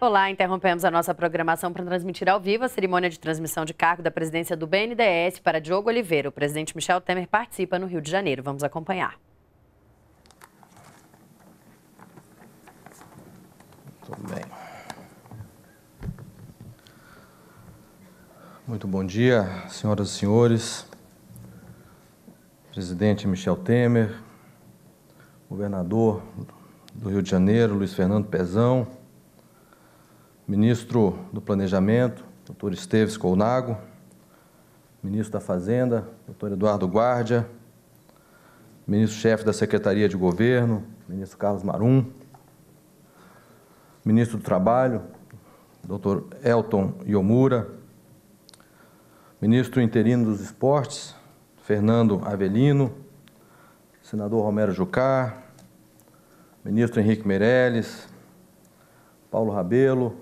Olá, interrompemos a nossa programação para transmitir ao vivo a cerimônia de transmissão de cargo da presidência do BNDES para Diogo Oliveira. O presidente Michel Temer participa no Rio de Janeiro. Vamos acompanhar. Muito bem. Muito bom dia, senhoras e senhores. Presidente Michel Temer, governador do Rio de Janeiro, Luiz Fernando Pezão, ministro do Planejamento, doutor Esteves Colnago, ministro da Fazenda, doutor Eduardo Guardia, ministro-chefe da Secretaria de Governo, ministro Carlos Marum, ministro do Trabalho, doutor Elton Yomura, ministro interino dos Esportes, Fernando Avelino, senador Romero Jucá, ministro Henrique Meirelles, Paulo Rabelo,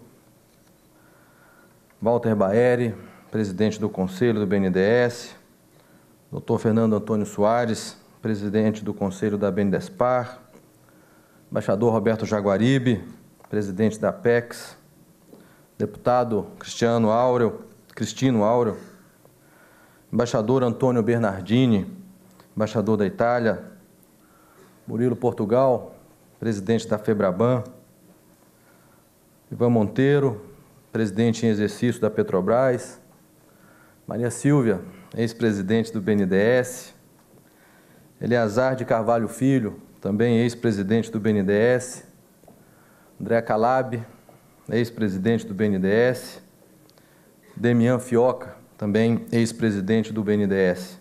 Walter Baeri, presidente do Conselho do BNDES, Dr. Fernando Antônio Soares, presidente do Conselho da BNDESPAR, embaixador Roberto Jaguaribe, presidente da PEX, deputado Cristiano Áureo, Cristino Áureo, embaixador Antônio Bernardini, embaixador da Itália, Murilo Portugal, presidente da Febraban, Ivan Monteiro, presidente em exercício da Petrobras, Maria Silvia, ex-presidente do BNDES, Eleazar de Carvalho Filho, também ex-presidente do BNDES, André Calab, ex-presidente do BNDES, Demian Fioca, também ex-presidente do BNDES.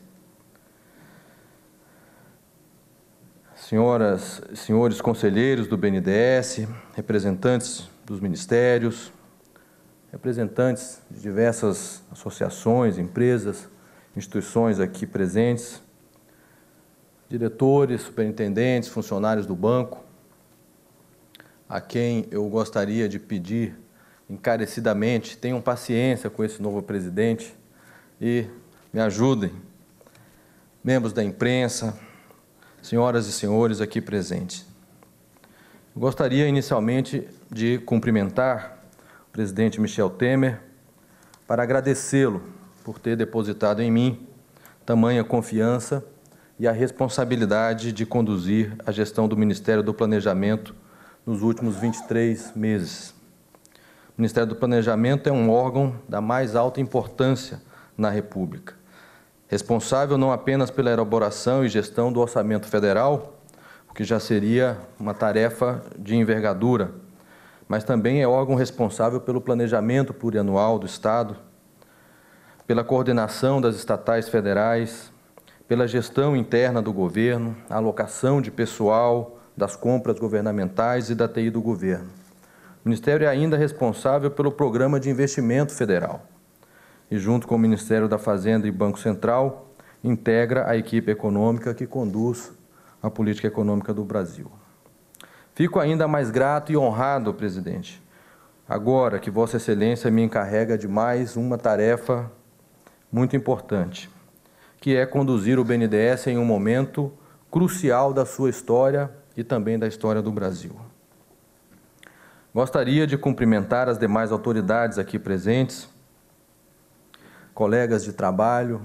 senhoras, senhores conselheiros do BNDES, representantes dos ministérios, representantes de diversas associações, empresas, instituições aqui presentes, diretores, superintendentes, funcionários do banco, a quem eu gostaria de pedir encarecidamente, tenham paciência com esse novo presidente e me ajudem. Membros da imprensa, senhoras e senhores aqui presentes. Gostaria inicialmente de cumprimentar o presidente Michel Temer para agradecê-lo por ter depositado em mim tamanha confiança e a responsabilidade de conduzir a gestão do Ministério do Planejamento nos últimos 23 meses. O Ministério do Planejamento é um órgão da mais alta importância na República responsável não apenas pela elaboração e gestão do orçamento federal, o que já seria uma tarefa de envergadura, mas também é órgão responsável pelo planejamento plurianual do Estado, pela coordenação das estatais federais, pela gestão interna do governo, alocação de pessoal das compras governamentais e da TI do governo. O Ministério é ainda responsável pelo Programa de Investimento Federal e, junto com o Ministério da Fazenda e Banco Central, integra a equipe econômica que conduz a política econômica do Brasil. Fico ainda mais grato e honrado, presidente, agora que Vossa Excelência me encarrega de mais uma tarefa muito importante, que é conduzir o BNDES em um momento crucial da sua história e também da história do Brasil. Gostaria de cumprimentar as demais autoridades aqui presentes colegas de trabalho,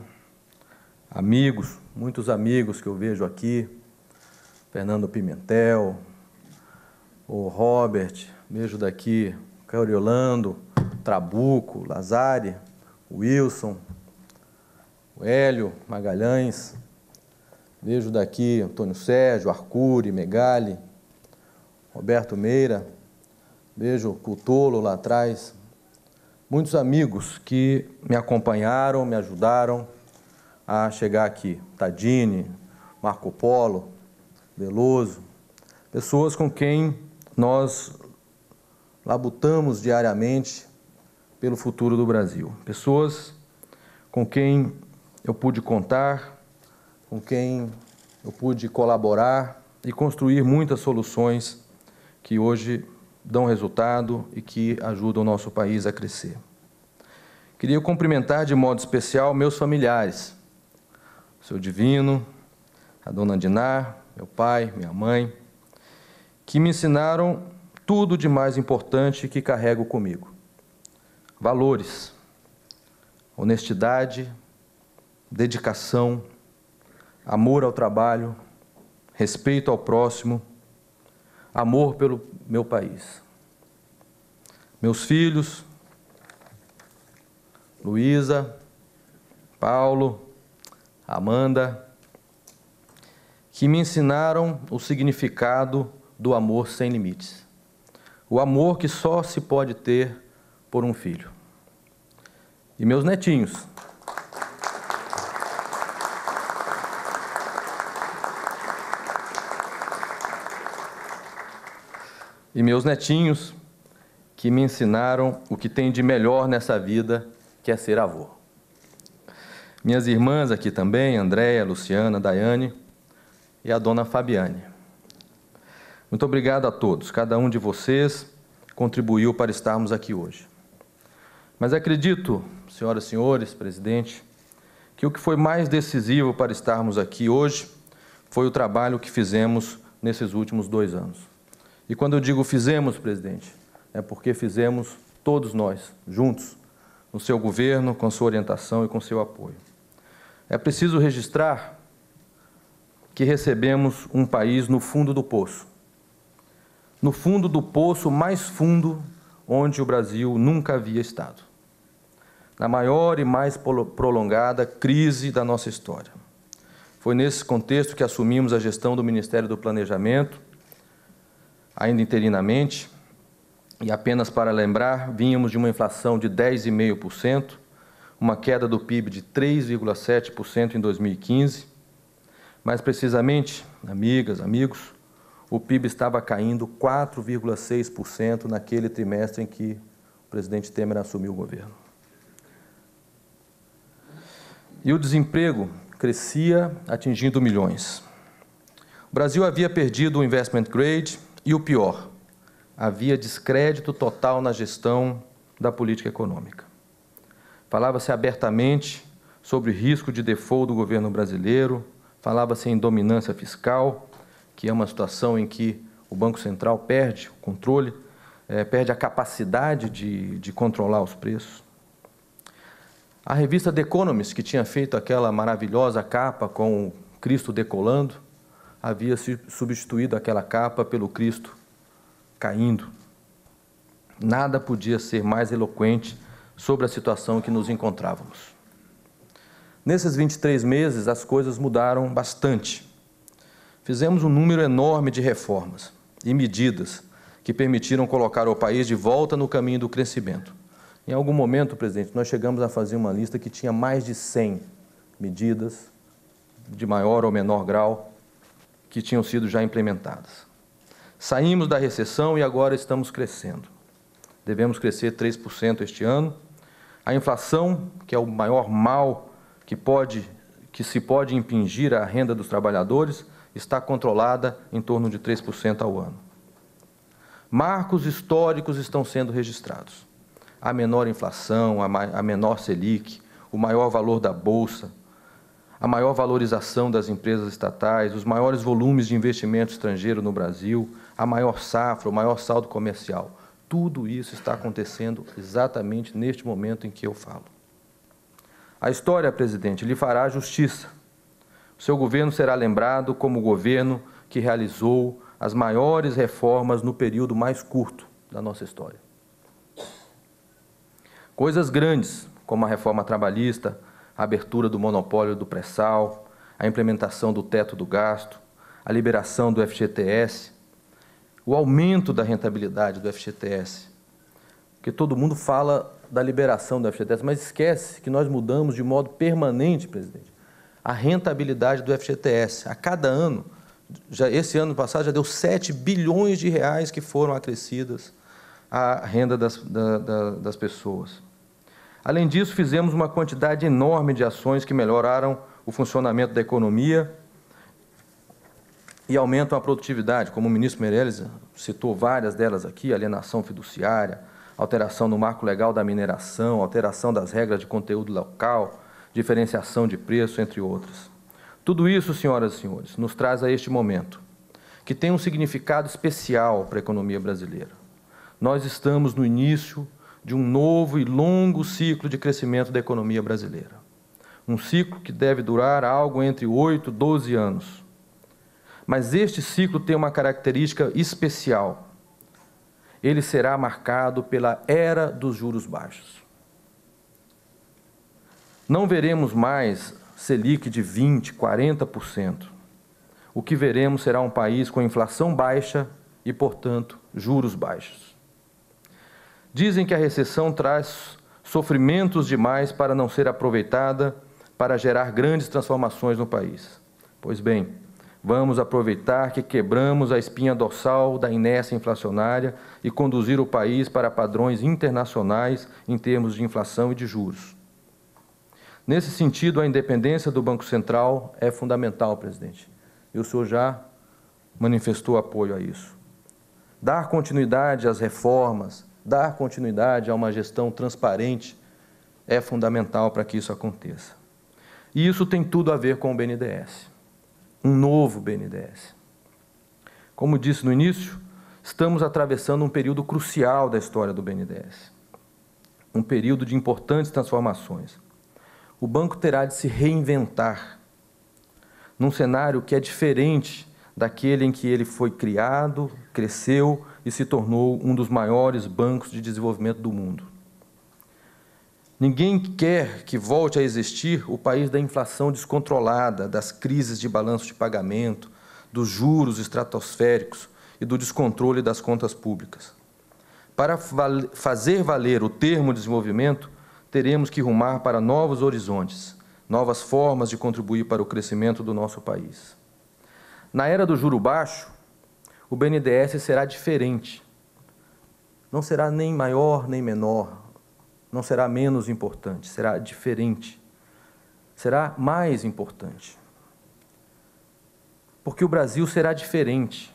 amigos, muitos amigos que eu vejo aqui, Fernando Pimentel, o Robert, vejo daqui, Cariolando, Trabuco, Lazari, Wilson, o Hélio Magalhães, vejo daqui Antônio Sérgio, Arcuri, Megali, Roberto Meira, vejo Cutolo lá atrás, muitos amigos que me acompanharam, me ajudaram a chegar aqui. Tadini, Marco Polo, Veloso, pessoas com quem nós labutamos diariamente pelo futuro do Brasil. Pessoas com quem eu pude contar, com quem eu pude colaborar e construir muitas soluções que hoje dão resultado e que ajudam o nosso país a crescer. Queria cumprimentar de modo especial meus familiares, o seu Divino, a dona Dinar, meu pai, minha mãe, que me ensinaram tudo de mais importante que carrego comigo: valores, honestidade, dedicação, amor ao trabalho, respeito ao próximo amor pelo meu país. Meus filhos, Luísa, Paulo, Amanda, que me ensinaram o significado do amor sem limites. O amor que só se pode ter por um filho. E meus netinhos, e meus netinhos que me ensinaram o que tem de melhor nessa vida, que é ser avô. Minhas irmãs aqui também, Andréia, Luciana, Daiane e a dona Fabiane. Muito obrigado a todos. Cada um de vocês contribuiu para estarmos aqui hoje. Mas acredito, senhoras e senhores, presidente, que o que foi mais decisivo para estarmos aqui hoje foi o trabalho que fizemos nesses últimos dois anos. E quando eu digo fizemos, presidente, é porque fizemos todos nós, juntos, no seu governo, com sua orientação e com seu apoio. É preciso registrar que recebemos um país no fundo do poço. No fundo do poço mais fundo onde o Brasil nunca havia estado. Na maior e mais prolongada crise da nossa história. Foi nesse contexto que assumimos a gestão do Ministério do Planejamento ainda interinamente, e apenas para lembrar, vínhamos de uma inflação de 10,5%, uma queda do PIB de 3,7% em 2015. Mais precisamente, amigas, amigos, o PIB estava caindo 4,6% naquele trimestre em que o presidente Temer assumiu o governo. E o desemprego crescia, atingindo milhões. O Brasil havia perdido o investment grade, e o pior, havia descrédito total na gestão da política econômica. Falava-se abertamente sobre o risco de default do governo brasileiro, falava-se em dominância fiscal, que é uma situação em que o Banco Central perde o controle, é, perde a capacidade de, de controlar os preços. A revista The Economist, que tinha feito aquela maravilhosa capa com o Cristo decolando, havia substituído aquela capa pelo Cristo caindo. Nada podia ser mais eloquente sobre a situação em que nos encontrávamos. Nesses 23 meses, as coisas mudaram bastante. Fizemos um número enorme de reformas e medidas que permitiram colocar o país de volta no caminho do crescimento. Em algum momento, presidente, nós chegamos a fazer uma lista que tinha mais de 100 medidas, de maior ou menor grau, que tinham sido já implementadas. Saímos da recessão e agora estamos crescendo. Devemos crescer 3% este ano. A inflação, que é o maior mal que, pode, que se pode impingir à renda dos trabalhadores, está controlada em torno de 3% ao ano. Marcos históricos estão sendo registrados. A menor inflação, a, menor Selic, o maior valor da bolsa, a maior valorização das empresas estatais, os maiores volumes de investimento estrangeiro no Brasil, a maior safra, o maior saldo comercial. Tudo isso está acontecendo exatamente neste momento em que eu falo. A história, presidente, lhe fará justiça. O seu governo será lembrado como o governo que realizou as maiores reformas no período mais curto da nossa história. Coisas grandes, como a reforma trabalhista, a abertura do monopólio do pré-sal, a implementação do teto do gasto, a liberação do FGTS, o aumento da rentabilidade do FGTS. Porque todo mundo fala da liberação do FGTS, mas esquece que nós mudamos de modo permanente, presidente, a rentabilidade do FGTS. A cada ano, já esse ano passado já deu 7 bilhões de reais que foram acrescidas à renda das, da, da, das pessoas. Além disso, fizemos uma quantidade enorme de ações que melhoraram o funcionamento da economia e aumentam a produtividade, como o ministro Meirelles citou várias delas aqui, alienação fiduciária, alteração no marco legal da mineração, alteração das regras de conteúdo local, diferenciação de preço, entre outras. Tudo isso, senhoras e senhores, nos traz a este momento, que tem um significado especial para a economia brasileira. Nós estamos no início de um novo e longo ciclo de crescimento da economia brasileira. Um ciclo que deve durar algo entre 8 e 12 anos. Mas este ciclo tem uma característica especial. Ele será marcado pela era dos juros baixos. Não veremos mais Selic de 20, 40%. O que veremos será um país com inflação baixa e, portanto, juros baixos. Dizem que a recessão traz sofrimentos demais para não ser aproveitada para gerar grandes transformações no país. Pois bem, vamos aproveitar que quebramos a espinha dorsal da inércia inflacionária e conduzir o país para padrões internacionais em termos de inflação e de juros. Nesse sentido, a independência do Banco Central é fundamental, presidente. E o senhor já manifestou apoio a isso. Dar continuidade às reformas, dar continuidade a uma gestão transparente é fundamental para que isso aconteça. E isso tem tudo a ver com o BNDES, um novo BNDES. Como disse no início, estamos atravessando um período crucial da história do BNDES, um período de importantes transformações. O banco terá de se reinventar num cenário que é diferente daquele em que ele foi criado, cresceu e se tornou um dos maiores bancos de desenvolvimento do mundo. Ninguém quer que volte a existir o país da inflação descontrolada, das crises de balanço de pagamento, dos juros estratosféricos e do descontrole das contas públicas. Para fazer valer o termo desenvolvimento, teremos que rumar para novos horizontes, novas formas de contribuir para o crescimento do nosso país. Na era do juro baixo, o BNDES será diferente. Não será nem maior nem menor, não será menos importante, será diferente. Será mais importante. Porque o Brasil será diferente.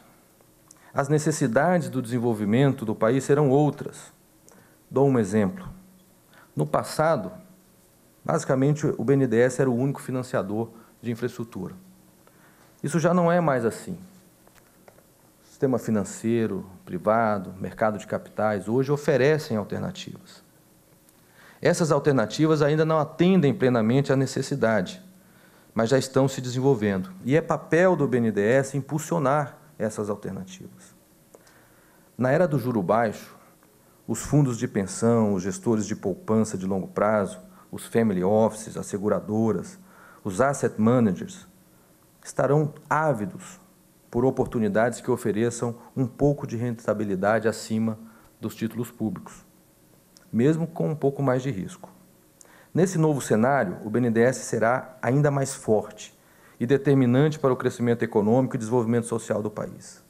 As necessidades do desenvolvimento do país serão outras. Dou um exemplo. No passado, basicamente o BNDES era o único financiador de infraestrutura. Isso já não é mais assim sistema financeiro, privado, mercado de capitais, hoje oferecem alternativas. Essas alternativas ainda não atendem plenamente à necessidade, mas já estão se desenvolvendo. E é papel do BNDES impulsionar essas alternativas. Na era do juro baixo, os fundos de pensão, os gestores de poupança de longo prazo, os family offices, as seguradoras, os asset managers estarão ávidos por oportunidades que ofereçam um pouco de rentabilidade acima dos títulos públicos, mesmo com um pouco mais de risco. Nesse novo cenário, o BNDES será ainda mais forte e determinante para o crescimento econômico e desenvolvimento social do país.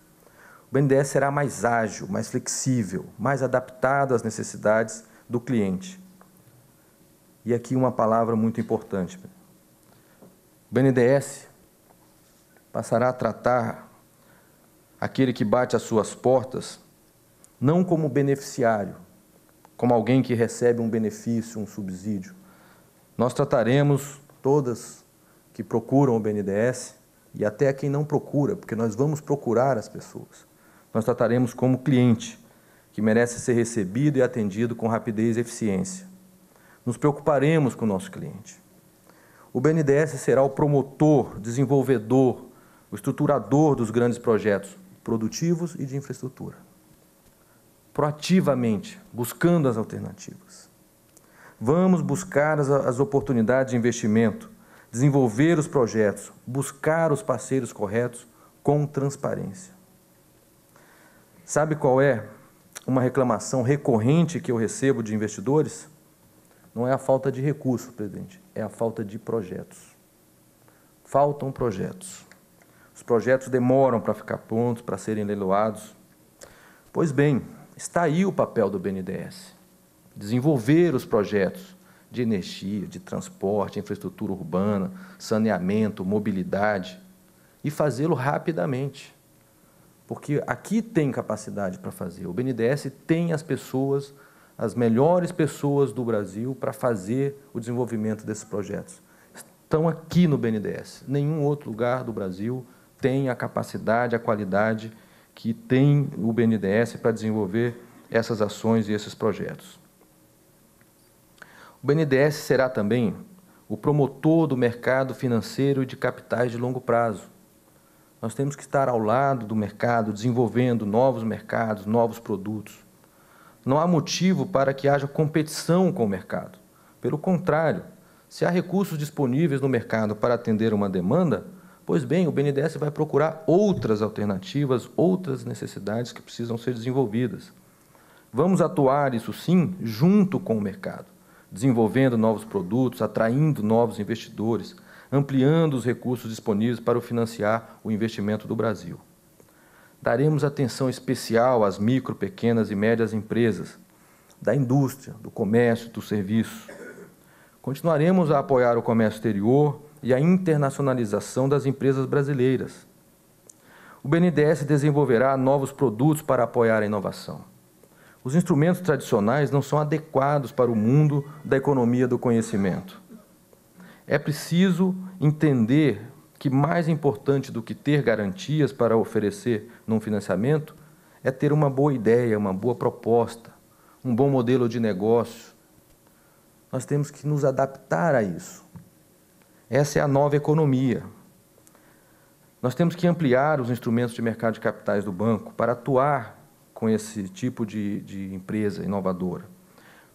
O BNDES será mais ágil, mais flexível, mais adaptado às necessidades do cliente. E aqui uma palavra muito importante. O BNDES passará a tratar aquele que bate às suas portas, não como beneficiário, como alguém que recebe um benefício, um subsídio. Nós trataremos todas que procuram o BNDES e até quem não procura, porque nós vamos procurar as pessoas. Nós trataremos como cliente, que merece ser recebido e atendido com rapidez e eficiência. Nos preocuparemos com o nosso cliente. O BNDES será o promotor, desenvolvedor, o estruturador dos grandes projetos, produtivos e de infraestrutura. Proativamente, buscando as alternativas. Vamos buscar as, as oportunidades de investimento, desenvolver os projetos, buscar os parceiros corretos com transparência. Sabe qual é uma reclamação recorrente que eu recebo de investidores? Não é a falta de recursos, presidente, é a falta de projetos. Faltam projetos. Os projetos demoram para ficar prontos, para serem leiloados. Pois bem, está aí o papel do BNDES: desenvolver os projetos de energia, de transporte, infraestrutura urbana, saneamento, mobilidade e fazê-lo rapidamente. Porque aqui tem capacidade para fazer. O BNDES tem as pessoas, as melhores pessoas do Brasil para fazer o desenvolvimento desses projetos. Estão aqui no BNDES. Nenhum outro lugar do Brasil tem a capacidade, a qualidade que tem o BNDES para desenvolver essas ações e esses projetos. O BNDES será também o promotor do mercado financeiro e de capitais de longo prazo. Nós temos que estar ao lado do mercado, desenvolvendo novos mercados, novos produtos. Não há motivo para que haja competição com o mercado. Pelo contrário, se há recursos disponíveis no mercado para atender uma demanda, Pois bem, o BNDES vai procurar outras alternativas, outras necessidades que precisam ser desenvolvidas. Vamos atuar, isso sim, junto com o mercado, desenvolvendo novos produtos, atraindo novos investidores, ampliando os recursos disponíveis para financiar o investimento do Brasil. Daremos atenção especial às micro, pequenas e médias empresas, da indústria, do comércio, do serviço. Continuaremos a apoiar o comércio exterior, e a internacionalização das empresas brasileiras. O BNDES desenvolverá novos produtos para apoiar a inovação. Os instrumentos tradicionais não são adequados para o mundo da economia do conhecimento. É preciso entender que mais importante do que ter garantias para oferecer num financiamento é ter uma boa ideia, uma boa proposta, um bom modelo de negócio. Nós temos que nos adaptar a isso. Essa é a nova economia. Nós temos que ampliar os instrumentos de mercado de capitais do banco para atuar com esse tipo de, de empresa inovadora.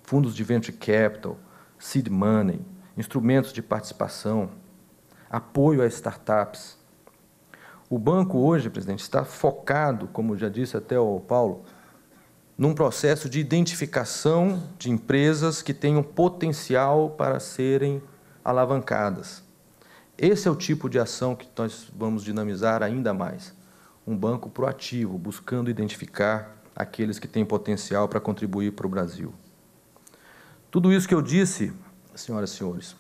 Fundos de venture capital, seed money, instrumentos de participação, apoio a startups. O banco hoje, presidente, está focado, como já disse até o Paulo, num processo de identificação de empresas que tenham potencial para serem alavancadas. Esse é o tipo de ação que nós vamos dinamizar ainda mais. Um banco proativo, buscando identificar aqueles que têm potencial para contribuir para o Brasil. Tudo isso que eu disse, senhoras e senhores,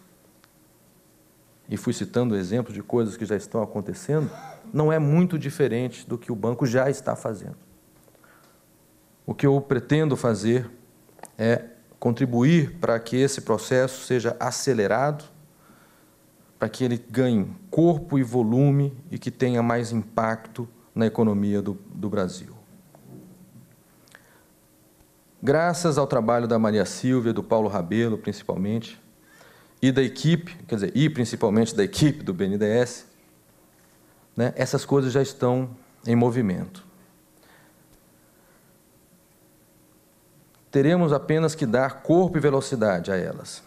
e fui citando exemplos de coisas que já estão acontecendo, não é muito diferente do que o banco já está fazendo. O que eu pretendo fazer é contribuir para que esse processo seja acelerado, para que ele ganhe corpo e volume e que tenha mais impacto na economia do, do Brasil. Graças ao trabalho da Maria Silvia, do Paulo Rabelo, principalmente, e da equipe, quer dizer, e principalmente da equipe do BNDES, né, essas coisas já estão em movimento. teremos apenas que dar corpo e velocidade a elas.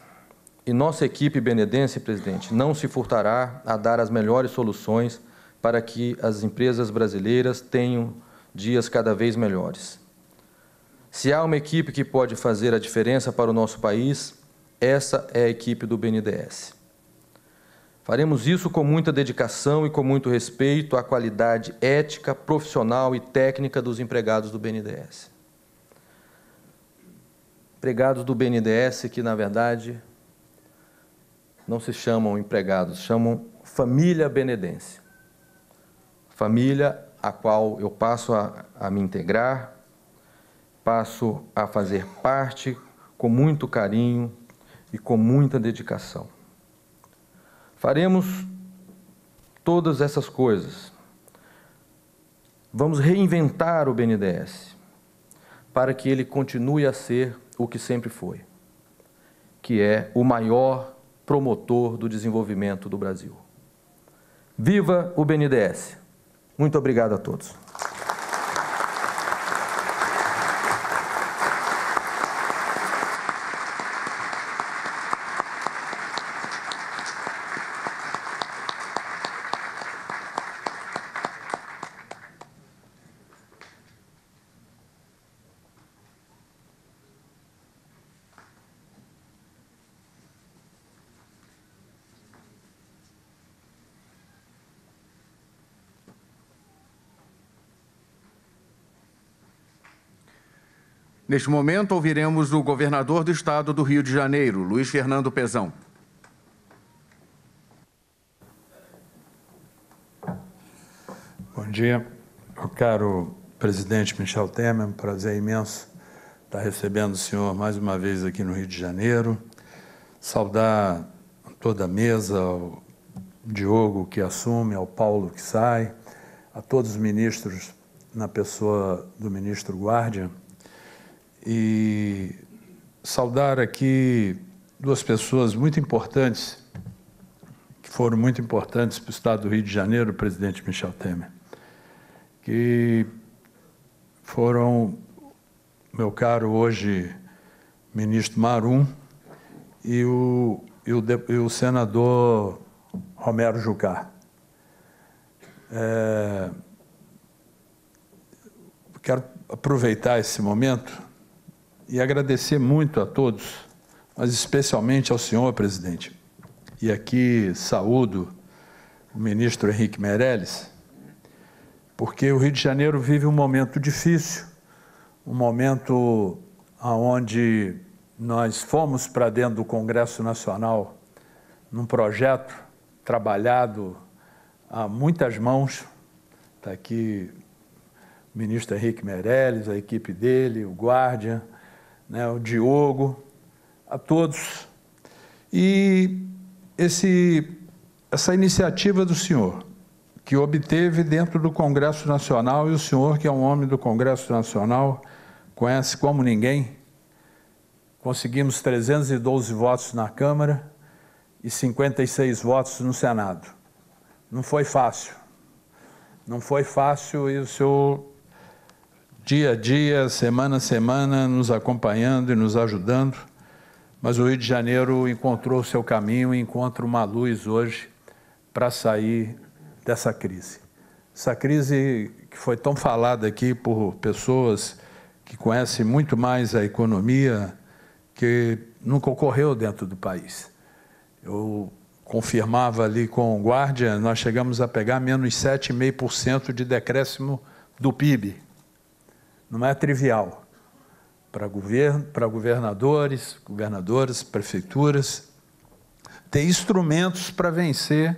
E nossa equipe benedense, presidente, não se furtará a dar as melhores soluções para que as empresas brasileiras tenham dias cada vez melhores. Se há uma equipe que pode fazer a diferença para o nosso país, essa é a equipe do BNDES. Faremos isso com muita dedicação e com muito respeito à qualidade ética, profissional e técnica dos empregados do BNDES empregados do BNDES que, na verdade, não se chamam empregados, chamam família benedense. Família a qual eu passo a, a me integrar, passo a fazer parte com muito carinho e com muita dedicação. Faremos todas essas coisas. Vamos reinventar o BNDES para que ele continue a ser o que sempre foi, que é o maior promotor do desenvolvimento do Brasil. Viva o BNDES! Muito obrigado a todos. Neste momento, ouviremos o governador do estado do Rio de Janeiro, Luiz Fernando Pezão. Bom dia, meu caro presidente Michel Temer, é um prazer imenso estar recebendo o senhor mais uma vez aqui no Rio de Janeiro. Saudar toda a mesa, ao Diogo que assume, ao Paulo que sai, a todos os ministros, na pessoa do ministro Guardia, e saudar aqui duas pessoas muito importantes, que foram muito importantes para o Estado do Rio de Janeiro, o presidente Michel Temer, que foram meu caro hoje ministro Marum e o, e o, e o senador Romero Jucá. É, quero aproveitar esse momento e agradecer muito a todos, mas especialmente ao senhor presidente. E aqui saúdo o ministro Henrique Meirelles, porque o Rio de Janeiro vive um momento difícil, um momento onde nós fomos para dentro do Congresso Nacional num projeto trabalhado a muitas mãos. Está aqui o ministro Henrique Meirelles, a equipe dele, o Guardian, né, o Diogo, a todos. E esse, essa iniciativa do senhor, que obteve dentro do Congresso Nacional, e o senhor, que é um homem do Congresso Nacional, conhece como ninguém, conseguimos 312 votos na Câmara e 56 votos no Senado. Não foi fácil. Não foi fácil e o senhor dia a dia, semana a semana, nos acompanhando e nos ajudando. Mas o Rio de Janeiro encontrou o seu caminho e encontra uma luz hoje para sair dessa crise. Essa crise que foi tão falada aqui por pessoas que conhecem muito mais a economia, que nunca ocorreu dentro do país. Eu confirmava ali com o Guardian, nós chegamos a pegar menos 7,5% de decréscimo do PIB não é trivial para governo, para governadores, governadoras, prefeituras ter instrumentos para vencer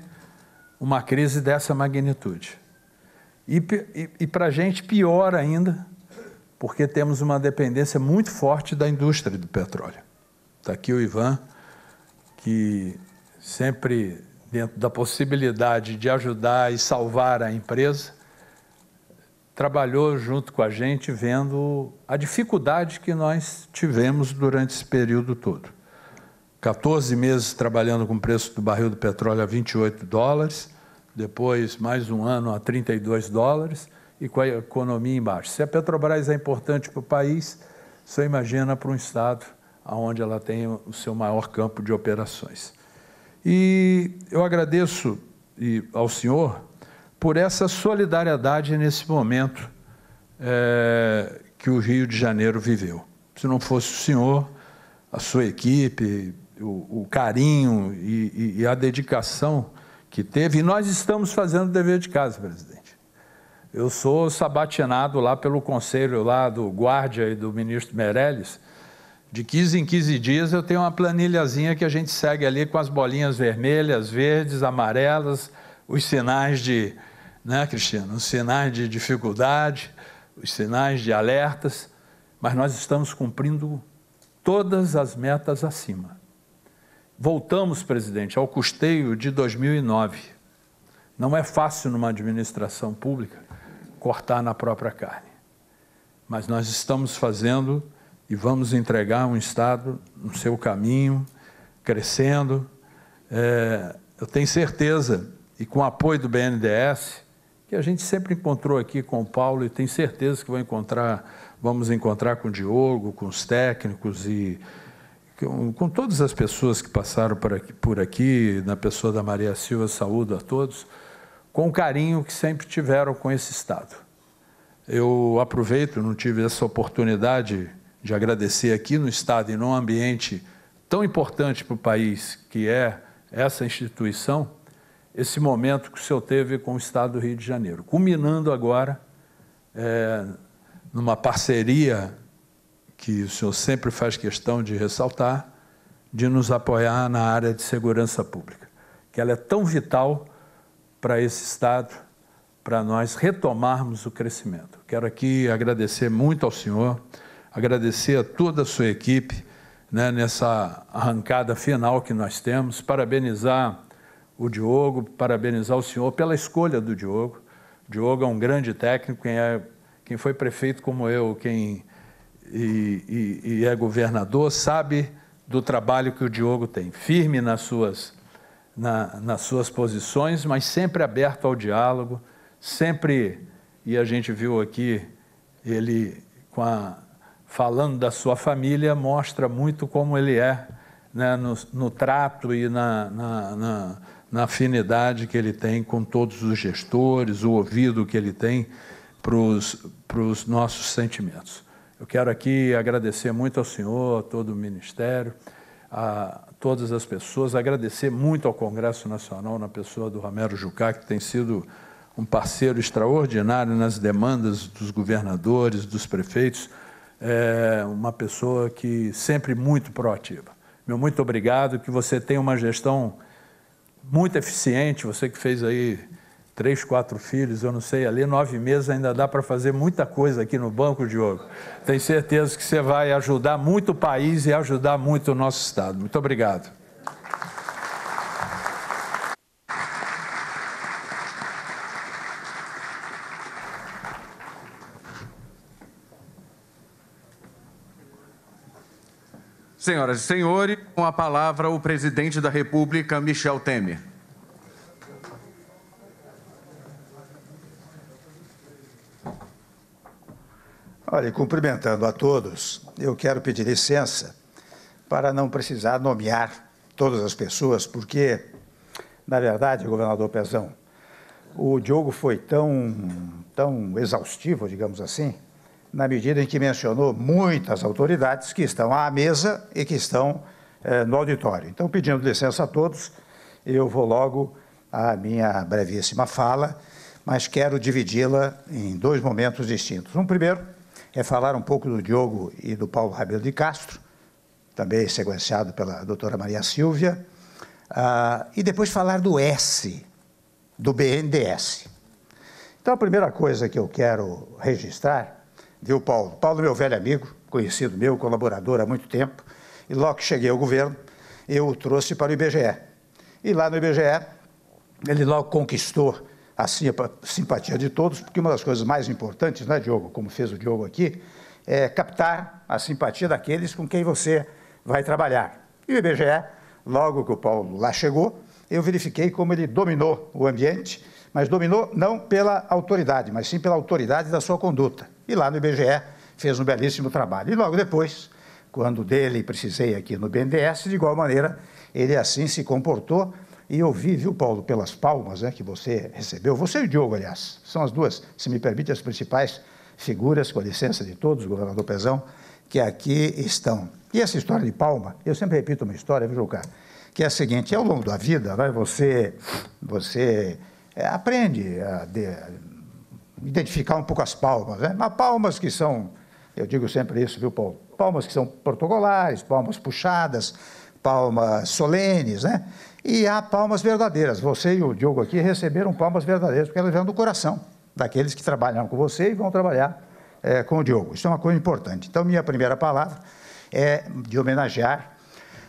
uma crise dessa magnitude. E, e, e para a gente pior ainda, porque temos uma dependência muito forte da indústria do petróleo. Está aqui o Ivan, que sempre dentro da possibilidade de ajudar e salvar a empresa, trabalhou junto com a gente vendo a dificuldade que nós tivemos durante esse período todo. 14 meses trabalhando com o preço do barril do petróleo a 28 dólares, depois mais um ano a 32 dólares e com a economia embaixo. Se a Petrobras é importante para o país, só imagina para um estado onde ela tem o seu maior campo de operações. E eu agradeço ao senhor por essa solidariedade nesse momento é, que o Rio de Janeiro viveu. Se não fosse o senhor, a sua equipe, o, o carinho e, e, a dedicação que teve, e nós estamos fazendo o dever de casa, presidente. Eu sou sabatinado lá pelo conselho lá do Guardia e do ministro Meirelles, de 15 em 15 dias eu tenho uma planilhazinha que a gente segue ali com as bolinhas vermelhas, verdes, amarelas, os sinais de, né, Cristiano? Os sinais de dificuldade, os sinais de alertas, mas nós estamos cumprindo todas as metas acima. Voltamos, presidente, ao custeio de 2009. Não é fácil numa administração pública cortar na própria carne, mas nós estamos fazendo e vamos entregar um Estado no seu caminho, crescendo. É, eu tenho certeza, e com o apoio do BNDES, que a gente sempre encontrou aqui com o Paulo e tenho certeza que encontrar, vamos encontrar com o Diogo, com os técnicos e com, com todas as pessoas que passaram por aqui, por aqui, na pessoa da Maria Silva, saúdo a todos, com o carinho que sempre tiveram com esse Estado. Eu aproveito, não tive essa oportunidade de agradecer aqui no Estado e num ambiente tão importante para o país que é essa instituição, esse momento que o senhor teve com o Estado do Rio de Janeiro, culminando agora é, numa parceria que o senhor sempre faz questão de ressaltar, de nos apoiar na área de segurança pública, que ela é tão vital para esse Estado, para nós retomarmos o crescimento. Quero aqui agradecer muito ao senhor, agradecer a toda a sua equipe né, nessa arrancada final que nós temos, parabenizar o Diogo, parabenizar o senhor pela escolha do Diogo. O Diogo é um grande técnico, quem, é, quem foi prefeito como eu, quem e, e, e é governador, sabe do trabalho que o Diogo tem, firme nas suas, na, nas suas posições, mas sempre aberto ao diálogo, sempre, e a gente viu aqui ele a, falando da sua família, mostra muito como ele é né, no, no trato e na, na, na na afinidade que ele tem com todos os gestores, o ouvido que ele tem para os nossos sentimentos. Eu quero aqui agradecer muito ao senhor, a todo o Ministério, a todas as pessoas, agradecer muito ao Congresso Nacional, na pessoa do Romero Jucá, que tem sido um parceiro extraordinário nas demandas dos governadores, dos prefeitos, é uma pessoa que sempre muito proativa. Meu muito obrigado, que você tenha uma gestão muito eficiente, você que fez aí três, quatro filhos, eu não sei, ali nove meses ainda dá para fazer muita coisa aqui no banco, Diogo. Tenho certeza que você vai ajudar muito o país e ajudar muito o nosso Estado. Muito obrigado. Senhoras e senhores, com a palavra o presidente da República, Michel Temer. Olha, cumprimentando a todos, eu quero pedir licença para não precisar nomear todas as pessoas, porque, na verdade, governador Pezão, o Diogo foi tão, tão exaustivo, digamos assim, na medida em que mencionou muitas autoridades que estão à mesa e que estão eh, no auditório. Então, pedindo licença a todos, eu vou logo à minha brevíssima fala, mas quero dividi-la em dois momentos distintos. Um primeiro é falar um pouco do Diogo e do Paulo Rabelo de Castro, também sequenciado pela doutora Maria Silvia, ah, e depois falar do S, do BNDS. Então, a primeira coisa que eu quero registrar viu, Paulo? Paulo, meu velho amigo, conhecido meu, colaborador há muito tempo, e logo que cheguei ao governo, eu o trouxe para o IBGE. E lá no IBGE, ele logo conquistou a simpatia de todos, porque uma das coisas mais importantes, né, Diogo, como fez o Diogo aqui, é captar a simpatia daqueles com quem você vai trabalhar. E o IBGE, logo que o Paulo lá chegou, eu verifiquei como ele dominou o ambiente, mas dominou não pela autoridade, mas sim pela autoridade da sua conduta. E lá no IBGE fez um belíssimo trabalho. E logo depois, quando dele precisei aqui no BNDES, de igual maneira, ele assim se comportou. E eu vi, viu, Paulo, pelas palmas né, que você recebeu, você e o Diogo, aliás, são as duas, se me permite, as principais figuras, com a licença de todos, governador Pezão, que aqui estão. E essa história de palma, eu sempre repito uma história, viu, Lucas? que é a seguinte, ao longo da vida, vai, né, você, você eh, aprende a, de, identificar um pouco as palmas, né? Mas palmas que são, eu digo sempre isso, viu, Paulo? Palmas que são protocolares, palmas puxadas, palmas solenes, né? E há palmas verdadeiras. Você e o Diogo aqui receberam palmas verdadeiras, porque elas vêm do coração daqueles que trabalharam com você e vão trabalhar é, com o Diogo. Isso é uma coisa importante. Então, minha primeira palavra é de homenagear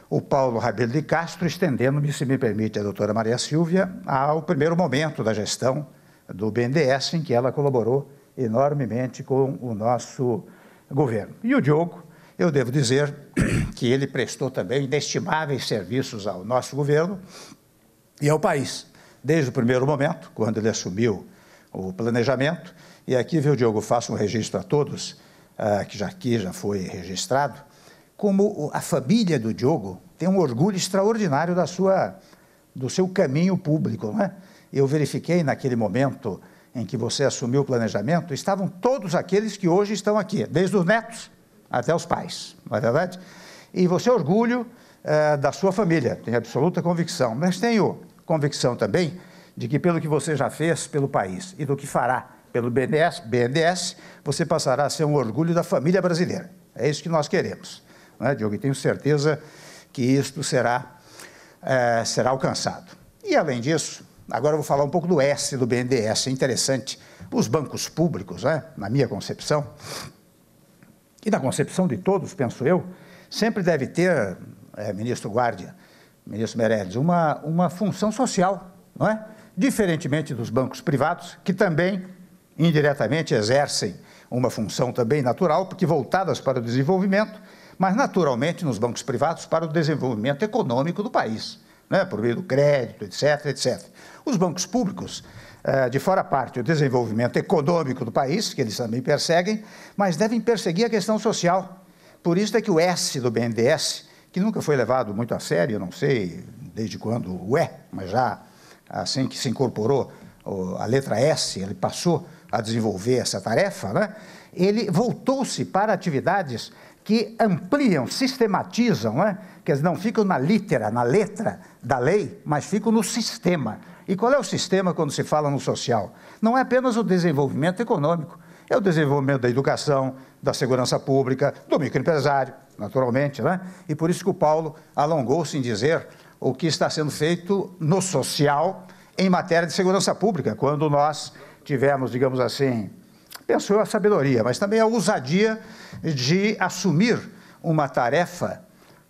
o Paulo Rabelo de Castro, estendendo-me, se me permite, a doutora Maria Silvia, ao primeiro momento da gestão do BNDES, em que ela colaborou enormemente com o nosso governo. E o Diogo, eu devo dizer que ele prestou também inestimáveis serviços ao nosso governo e ao país, desde o primeiro momento, quando ele assumiu o planejamento. E aqui, viu, Diogo, faço um registro a todos, ah, que já aqui já foi registrado, como a família do Diogo tem um orgulho extraordinário da sua, do seu caminho público, não é? eu verifiquei naquele momento em que você assumiu o planejamento, estavam todos aqueles que hoje estão aqui, desde os netos até os pais, não é verdade? E você é orgulho é, da sua família, tenho absoluta convicção, mas tenho convicção também de que pelo que você já fez pelo país e do que fará pelo BNDES, BNDES você passará a ser um orgulho da família brasileira. É isso que nós queremos, não é, Diogo? E tenho certeza que isto será, é, será alcançado. E, além disso, Agora eu vou falar um pouco do S do BNDES, é interessante. Os bancos públicos, né, na minha concepção, e na concepção de todos, penso eu, sempre deve ter, é, ministro Guardia, ministro Meirelles, uma, uma função social, não é? Diferentemente dos bancos privados, que também, indiretamente, exercem uma função também natural, porque voltadas para o desenvolvimento, mas naturalmente nos bancos privados para o desenvolvimento econômico do país, né? por meio do crédito, etc, etc. Os bancos públicos, eh, de fora parte o desenvolvimento econômico do país, que eles também perseguem, mas devem perseguir a questão social. Por isso é que o S do BNDES, que nunca foi levado muito a sério, não sei desde quando o E, é, mas já assim que se incorporou a letra S, ele passou a desenvolver essa tarefa, né? ele voltou-se para atividades que ampliam, sistematizam, né? que dizer, não ficam na litera, na letra da lei, mas ficam no sistema. E qual é o sistema quando se fala no social? Não é apenas o desenvolvimento econômico, é o desenvolvimento da educação, da segurança pública, do microempresário, naturalmente, né? E por isso que o Paulo alongou-se em dizer o que está sendo feito no social em matéria de segurança pública, quando nós tivemos, digamos assim, pensou a sabedoria, mas também a ousadia de assumir uma tarefa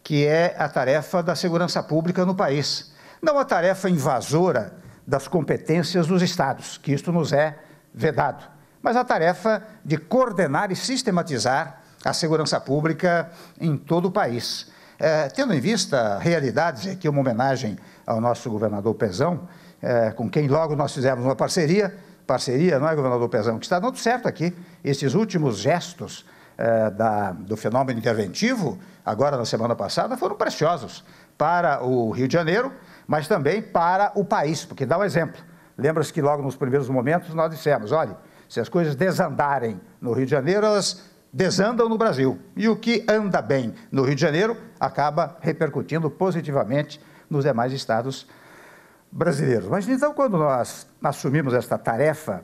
que é a tarefa da segurança pública no país. Não a tarefa invasora das competências dos Estados, que isto nos é vedado, mas a tarefa de coordenar e sistematizar a segurança pública em todo o país. É, tendo em vista realidades, aqui uma homenagem ao nosso governador Pezão, é, com quem logo nós fizemos uma parceria, parceria, não é, governador Pezão, que está dando certo aqui, esses últimos gestos eh, da, do fenômeno interventivo, agora na semana passada, foram preciosos para o Rio de Janeiro, mas também para o país, porque dá um exemplo. Lembra-se que logo nos primeiros momentos nós dissemos: olha, se as coisas desandarem no Rio de Janeiro, elas desandam no Brasil. E o que anda bem no Rio de Janeiro acaba repercutindo positivamente nos demais estados brasileiros. Mas então, quando nós assumimos esta tarefa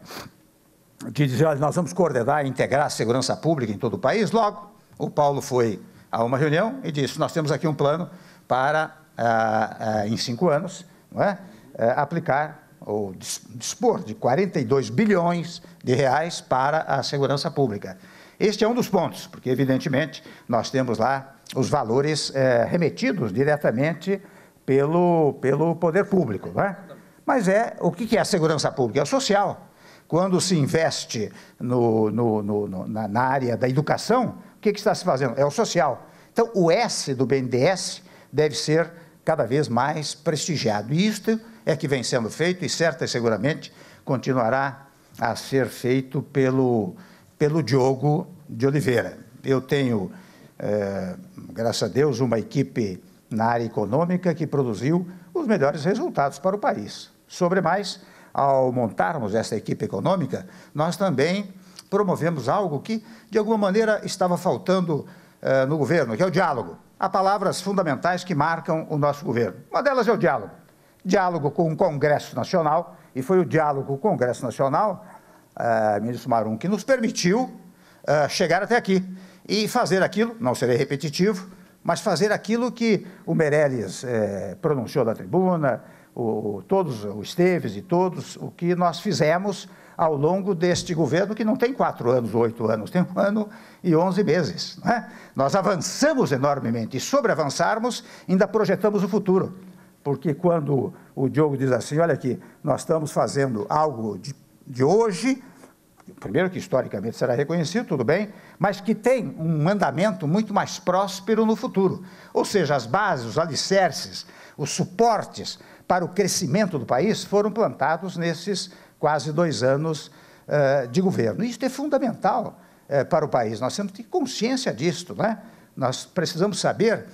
de dizer, olha, nós vamos coordenar e integrar a segurança pública em todo o país. Logo, o Paulo foi a uma reunião e disse, nós temos aqui um plano para, ah, ah, em cinco anos, é? ah, aplicar ou dispor de 42 bilhões de reais para a segurança pública. Este é um dos pontos, porque, evidentemente, nós temos lá os valores é, remetidos diretamente pelo, pelo poder público. É? Mas é o que é a segurança pública? É social quando se investe no, no, no, na, na, área da educação, o que, que está se fazendo? É o social. Então, o S do BNDES deve ser cada vez mais prestigiado. E isto é que vem sendo feito e certa e seguramente continuará a ser feito pelo, pelo Diogo de Oliveira. Eu tenho, é, graças a Deus, uma equipe na área econômica que produziu os melhores resultados para o país. Sobre mais, ao montarmos essa equipe econômica, nós também promovemos algo que, de alguma maneira, estava faltando eh, no governo, que é o diálogo. Há palavras fundamentais que marcam o nosso governo. Uma delas é o diálogo. Diálogo com o Congresso Nacional, e foi o diálogo com o Congresso Nacional, eh, ministro Marum, que nos permitiu eh, chegar até aqui e fazer aquilo, não serei repetitivo, mas fazer aquilo que o Meirelles eh, pronunciou da tribuna, o, todos o Esteves e todos, o que nós fizemos ao longo deste governo, que não tem quatro anos, oito anos, tem um ano e onze meses. É? Nós avançamos enormemente e, sobre avançarmos, ainda projetamos o futuro. Porque quando o Diogo diz assim, olha aqui, nós estamos fazendo algo de, de hoje, primeiro que historicamente será reconhecido, tudo bem, mas que tem um andamento muito mais próspero no futuro. Ou seja, as bases, os alicerces, os suportes para o crescimento do país foram plantados nesses quase dois anos uh, de governo. Isso é fundamental uh, para o país. Nós temos que ter consciência disso, né? Nós precisamos saber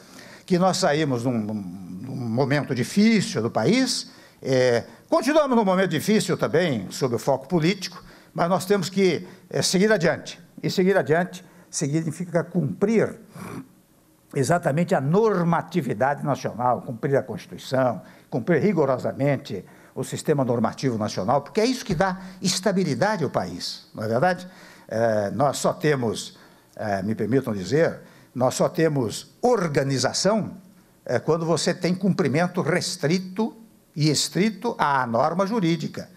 que nós saímos de um, momento difícil do país, eh, continuamos num momento difícil também sob o foco político, mas nós temos que seguir adiante. E seguir adiante significa cumprir exatamente a normatividade nacional, cumprir a Constituição, cumprir rigorosamente o sistema normativo nacional, porque é isso que dá estabilidade ao país, não é verdade? É, nós só temos, é, me permitam dizer, nós só temos organização é, quando você tem cumprimento restrito e estrito à norma jurídica.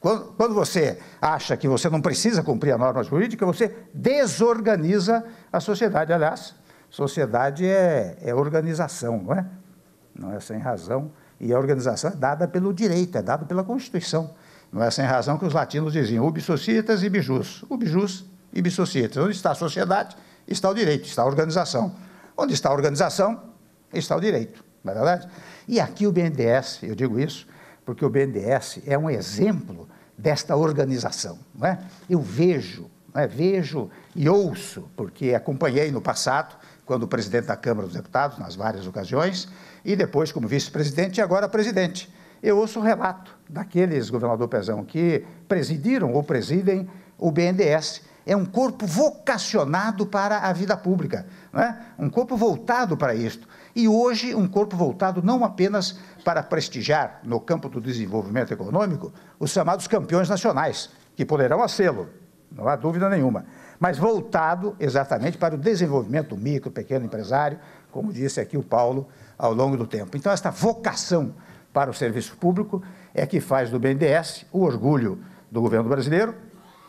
Quando, quando, você acha que você não precisa cumprir a norma jurídica, você desorganiza a sociedade. Aliás, Sociedade é, é organização, não é? Não é sem razão. E a organização é dada pelo direito, é dada pela Constituição. Não é sem razão que os latinos diziam ubi societas e bijus. Ubi jus e societas. Onde está a sociedade, está o direito, está a organização. Onde está a organização, está o direito. Não é verdade? E aqui o BNDES, eu digo isso, porque o BNDES é um exemplo desta organização. Não é? Eu vejo, não é? vejo e ouço, porque acompanhei no passado quando presidente da Câmara dos Deputados, nas várias ocasiões, e depois como vice-presidente e agora presidente. Eu ouço o relato daqueles, governador Pezão, que presidiram ou presidem o BNDES. É um corpo vocacionado para a vida pública, né? um corpo voltado para isto. E hoje, um corpo voltado não apenas para prestigiar, no campo do desenvolvimento econômico, os chamados campeões nacionais, que poderão a lo não há dúvida nenhuma mas voltado exatamente para o desenvolvimento do micro, pequeno empresário, como disse aqui o Paulo ao longo do tempo. Então, esta vocação para o serviço público é que faz do BNDES o orgulho do governo brasileiro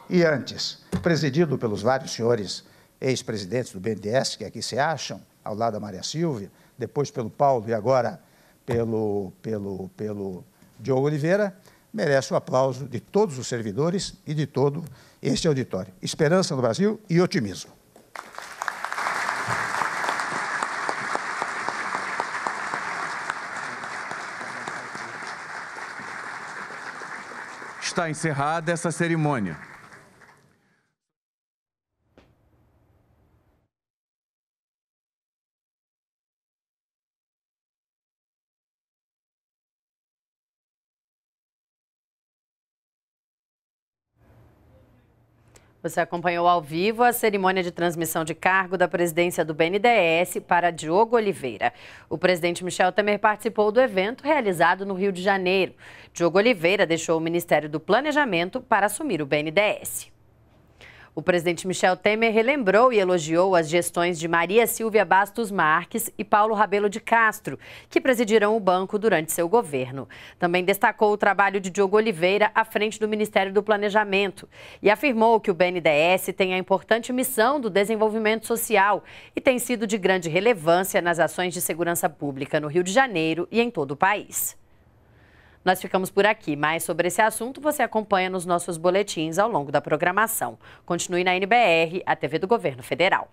e antes, presidido pelos vários senhores ex-presidentes do BNDES que aqui se acham, ao lado da Maria Silvia, depois pelo Paulo e agora pelo, pelo, pelo Diogo Oliveira, merece o aplauso de todos os servidores e de todo o este é auditório. Esperança no Brasil e otimismo. Está encerrada essa cerimônia. Você acompanhou ao vivo a cerimônia de transmissão de cargo da presidência do BNDES para Diogo Oliveira. O presidente Michel Temer participou do evento realizado no Rio de Janeiro. Diogo Oliveira deixou o Ministério do Planejamento para assumir o BNDES. O presidente Michel Temer relembrou e elogiou as gestões de Maria Silvia Bastos Marques e Paulo Rabelo de Castro, que presidirão o banco durante seu governo. Também destacou o trabalho de Diogo Oliveira à frente do Ministério do Planejamento e afirmou que o BNDES tem a importante missão do desenvolvimento social e tem sido de grande relevância nas ações de segurança pública no Rio de Janeiro e em todo o país. Nós ficamos por aqui, mas sobre esse assunto você acompanha nos nossos boletins ao longo da programação. Continue na NBR, a TV do Governo Federal.